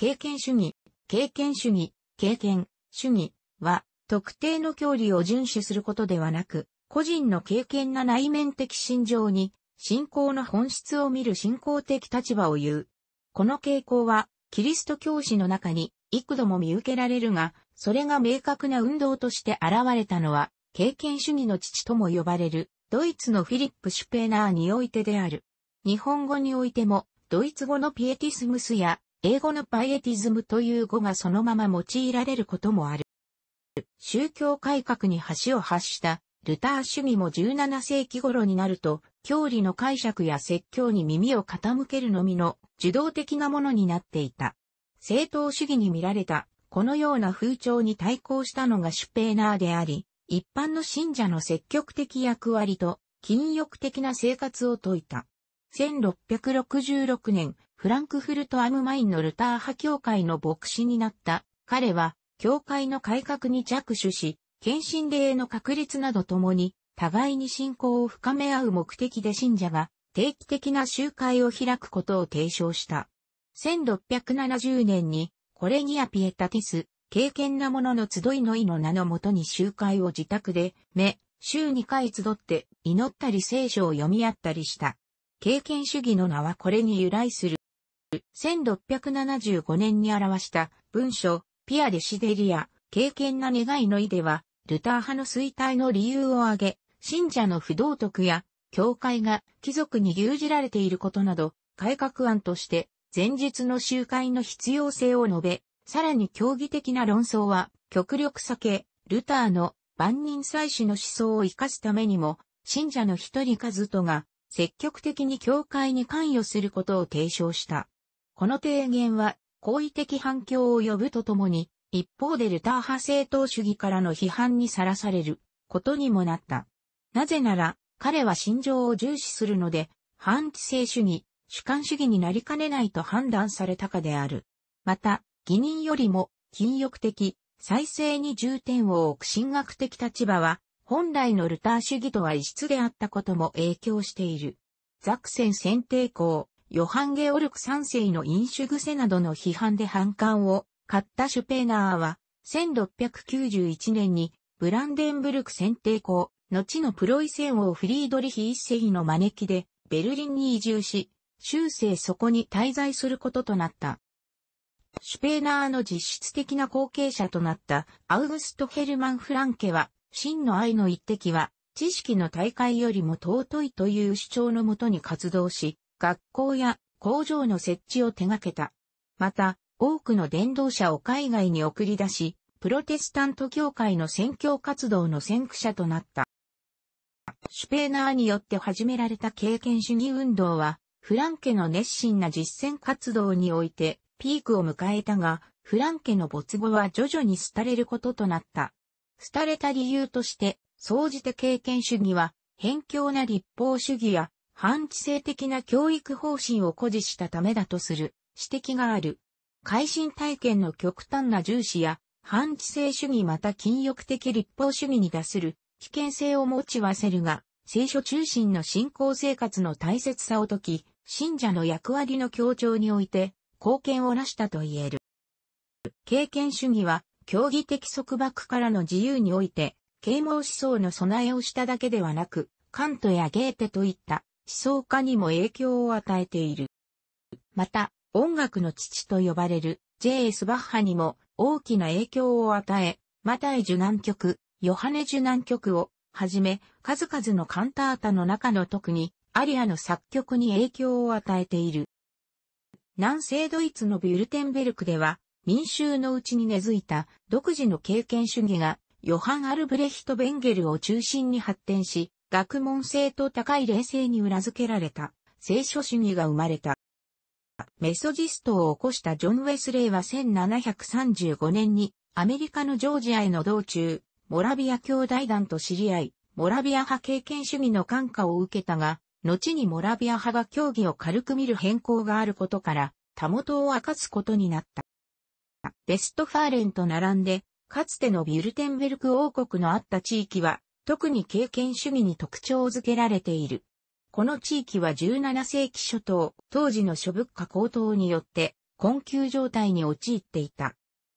経験主義、経験主義、経験主義は、特定の教理を遵守することではなく、個人の経験な内面的心情に、信仰の本質を見る信仰的立場を言う。この傾向は、キリスト教師の中に幾度も見受けられるが、それが明確な運動として現れたのは、経験主義の父とも呼ばれる、ドイツのフィリップ・シュペーナーにおいてである。日本語においても、ドイツ語のピエティスムスや英語のパイエティズムという語がそのまま用いられることもある。宗教改革に橋を発したルター主義も17世紀頃になると、教理の解釈や説教に耳を傾けるのみの受動的なものになっていた。正当主義に見られた、このような風潮に対抗したのがシュペーナーであり、一般の信者の積極的役割と、禁欲的な生活を説いた。1666年、フランクフルト・アム・マインのルター派教会の牧師になった。彼は、教会の改革に着手し、献身令の確立などともに、互いに信仰を深め合う目的で信者が定期的な集会を開くことを提唱した。1670年に、コレギア・ピエタティス、経験な者の集いの意の名のもとに集会を自宅で、目、週2回集って祈ったり聖書を読み合ったりした。経験主義の名はこれに由来する。1675年に表した文書、ピア・デシデリア、経験な願いの意では、ルター派の衰退の理由を挙げ、信者の不道徳や、教会が貴族に牛耳られていることなど、改革案として、前日の集会の必要性を述べ、さらに競技的な論争は、極力避け、ルターの万人祭祀の思想を生かすためにも、信者の一人数とが積極的に教会に関与することを提唱した。この提言は、好意的反響を呼ぶとともに、一方でルター派政党主義からの批判にさらされることにもなった。なぜなら、彼は心情を重視するので、反知性主義、主観主義になりかねないと判断されたかである。また、義人よりも、禁欲的、再生に重点を置く神学的立場は、本来のルター主義とは異質であったことも影響している。ザクセン選定校、ヨハン・ゲオルク三世の飲酒癖などの批判で反感を買ったシュペーナーは、1691年にブランデンブルク選定校、後のプロイセン王フリードリヒ一世の招きで、ベルリンに移住し、終生そこに滞在することとなった。シュペーナーの実質的な後継者となったアウグスト・ヘルマン・フランケは真の愛の一滴は、知識の大会よりも尊いという主張のもとに活動し、学校や工場の設置を手掛けた。また、多くの伝道者を海外に送り出し、プロテスタント教会の宣教活動の先駆者となった。シュペーナーによって始められた経験主義運動は、フランケの熱心な実践活動においてピークを迎えたが、フランケの没後は徐々に廃れることとなった。廃れた理由として、総じて経験主義は、偏境な立法主義や、反知性的な教育方針を誇示したためだとする指摘がある。改心体験の極端な重視や、反知性主義また禁欲的立法主義に出する危険性を持ち忘るが、聖書中心の信仰生活の大切さを解き、信者の役割の強調において、貢献をなしたと言える。経験主義は、競技的束縛からの自由において、啓蒙思想の備えをしただけではなく、カントやゲーテといった思想家にも影響を与えている。また、音楽の父と呼ばれる J.S. バッハにも大きな影響を与え、マタイ受難曲、ヨハネ受難曲をはじめ、数々のカンタータの中の特に、アリアの作曲に影響を与えている。南西ドイツのビュルテンベルクでは、民衆のうちに根付いた独自の経験主義が、ヨハン・アルブレヒト・ベンゲルを中心に発展し、学問性と高い冷静に裏付けられた、聖書主義が生まれた。メソジストを起こしたジョン・ウェスレイは1735年にアメリカのジョージアへの道中、モラビア兄弟団と知り合い、モラビア派経験主義の感化を受けたが、後にモラビア派が教義を軽く見る変更があることから、たもとを明かすことになった。ベストファーレンと並んで、かつてのビュルテンベルク王国のあった地域は、特に経験主義に特徴づけられている。この地域は17世紀初頭、当時の諸物価高騰によって、困窮状態に陥っていた。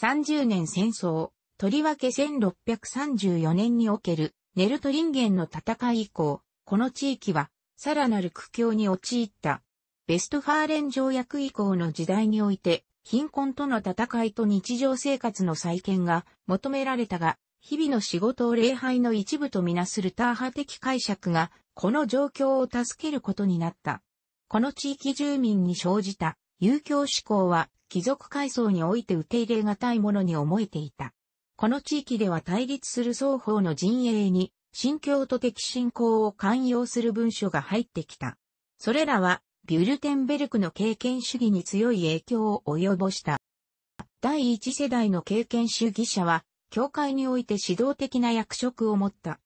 30年戦争、とりわけ1634年における、ネルトリンゲンの戦い以降、この地域は、さらなる苦境に陥った。ベストファーレン条約以降の時代において、貧困との戦いと日常生活の再建が求められたが、日々の仕事を礼拝の一部とみなするター派的解釈が、この状況を助けることになった。この地域住民に生じた、遊興志向は、貴族階層において受け入れがたいものに思えていた。この地域では対立する双方の陣営に、信教と敵信仰を寛容する文書が入ってきた。それらは、ビュルテンベルクの経験主義に強い影響を及ぼした。第一世代の経験主義者は、教会において指導的な役職を持った。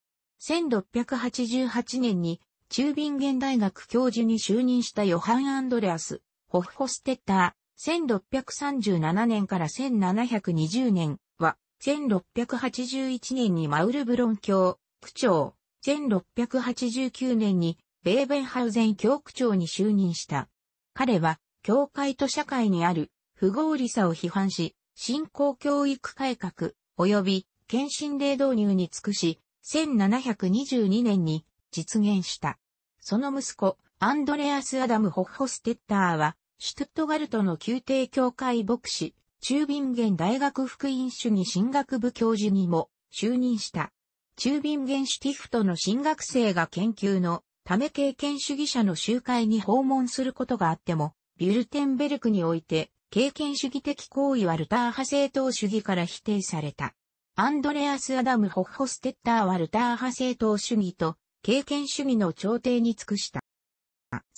1688年に、中ビ現大学教授に就任したヨハン・アンドレアス・ホフホステッター、1637年から1720年は、1681年にマウルブロン教、区長、1689年にベーベンハウゼン教区長に就任した。彼は、教会と社会にある不合理さを批判し、信仰教育改革、及び献身令導入に尽くし、1722年に実現した。その息子、アンドレアス・アダム・ホッホステッターは、シュトゥットガルトの宮廷教会牧師、中ゲン大学福音主義進学部教授にも就任した。中ゲンシュティフトの進学生が研究のため経験主義者の集会に訪問することがあっても、ビュルテンベルクにおいて、経験主義的行為はルター派政党主義から否定された。アンドレアス・アダム・ホッホステッターはルター派政党主義と、経験主義の調停に尽くした。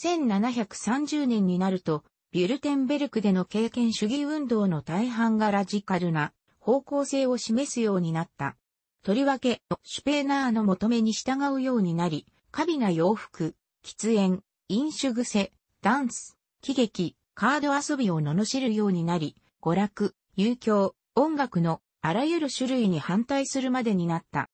1730年になると、ビュルテンベルクでの経験主義運動の大半がラジカルな方向性を示すようになった。とりわけ、シュペーナーの求めに従うようになり、カビな洋服、喫煙、飲酒癖、ダンス、喜劇、カード遊びを罵るようになり、娯楽、遊興、音楽のあらゆる種類に反対するまでになった。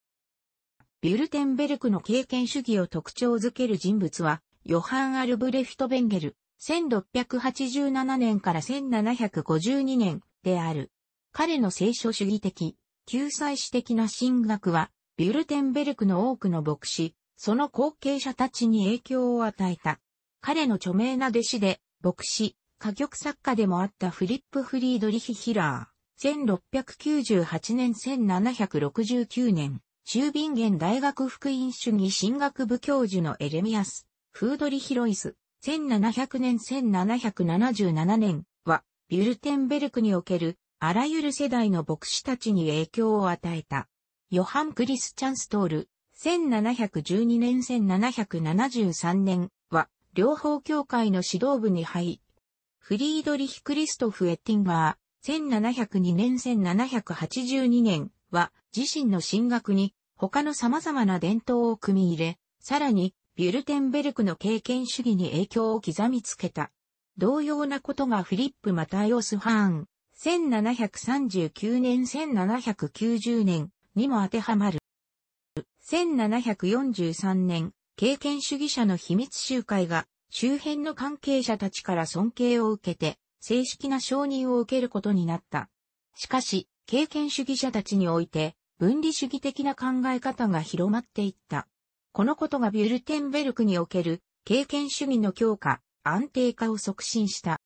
ビュルテンベルクの経験主義を特徴づける人物は、ヨハン・アルブレヒト・ベンゲル、1687年から1752年である。彼の聖書主義的、救済史的な神学は、ビュルテンベルクの多くの牧師、その後継者たちに影響を与えた。彼の著名な弟子で、牧師、歌曲作家でもあったフリップ・フリードリヒ・ヒラー。1698年1769年、中ゲン大学福音主義進学部教授のエレミアス、フードリヒ・ロイス。1700年1777年は、ビュルテンベルクにおける、あらゆる世代の牧師たちに影響を与えた。ヨハン・クリスチャンストール、1712年1773年は、両方協会の指導部に入、フリードリヒ・クリストフ・エッティンガー、1702年1782年は、自身の進学に、他の様々な伝統を組み入れ、さらに、ビュルテンベルクの経験主義に影響を刻みつけた。同様なことがフィリップ・マタイオス・ハーン、1739年1790年にも当てはまる。1743年、経験主義者の秘密集会が周辺の関係者たちから尊敬を受けて正式な承認を受けることになった。しかし、経験主義者たちにおいて分離主義的な考え方が広まっていった。このことがビュルテンベルクにおける経験主義の強化、安定化を促進した。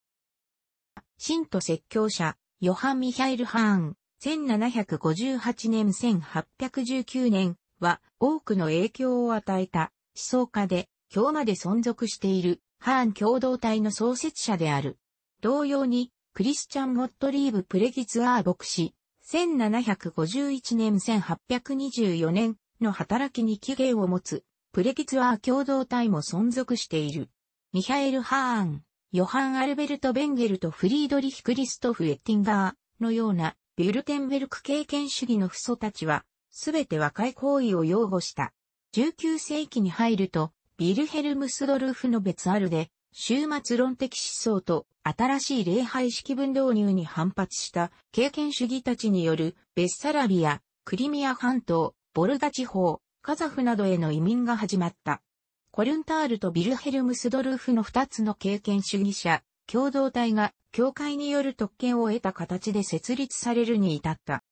信徒説教者、ヨハン・ミハイル・ハーン、1758年1819年、は多くの影響を与えた思想家で今日まで存続している反共同体の創設者である。同様にクリスチャン・ゴットリーブ・プレギツアー牧師、1751年1824年の働きに起源を持つプレギツアー共同体も存続している。ミハエル・ハーン、ヨハン・アルベルト・ベンゲルとフリードリヒ・クリストフ・エッティンガーのようなビュルテンベルク経験主義の父祖たちはすべて和解行為を擁護した。19世紀に入ると、ビルヘルムスドルフの別あるで、終末論的思想と新しい礼拝式分導入に反発した経験主義たちによるベッサラビア、クリミア半島、ボルガ地方、カザフなどへの移民が始まった。コルンタールとビルヘルムスドルフの二つの経験主義者、共同体が教会による特権を得た形で設立されるに至った。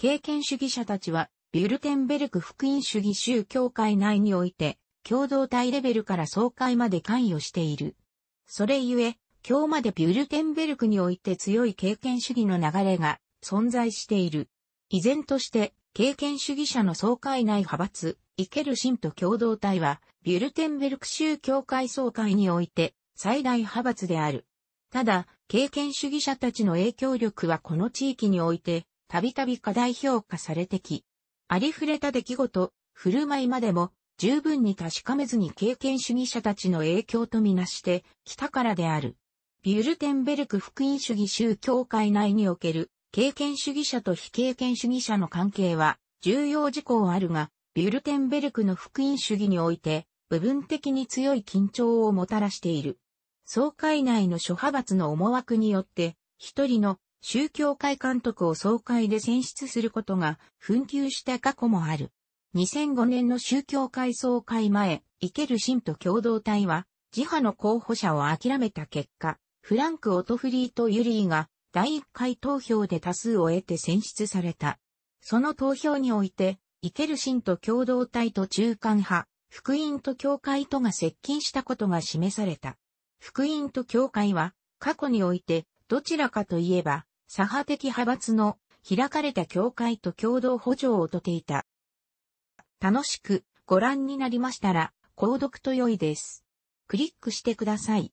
経験主義者たちは、ビュルテンベルク福音主義宗教会内において、共同体レベルから総会まで関与している。それゆえ、今日までビュルテンベルクにおいて強い経験主義の流れが存在している。依然として、経験主義者の総会内派閥、イケル信徒共同体は、ビュルテンベルク宗教会総会において最大派閥である。ただ、経験主義者たちの影響力はこの地域においてたびたび過大評価されてき、ありふれた出来事、振る舞いまでも、十分に確かめずに経験主義者たちの影響とみなしてきたからである。ビュルテンベルク福音主義宗教会内における経験主義者と非経験主義者の関係は重要事項あるが、ビュルテンベルクの福音主義において部分的に強い緊張をもたらしている。総会内の諸派閥の思惑によって、一人の宗教会監督を総会で選出することが紛糾した過去もある。2005年の宗教会総会前、イケル信徒共同体は、自派の候補者を諦めた結果、フランク・オトフリーとユリーが第1回投票で多数を得て選出された。その投票において、イケル信徒共同体と中間派、福音と教会とが接近したことが示された。福音と教会は、過去においてどちらかといえば、左派的派閥の開かれた教会と共同補助をとていた。楽しくご覧になりましたら、購読と良いです。クリックしてください。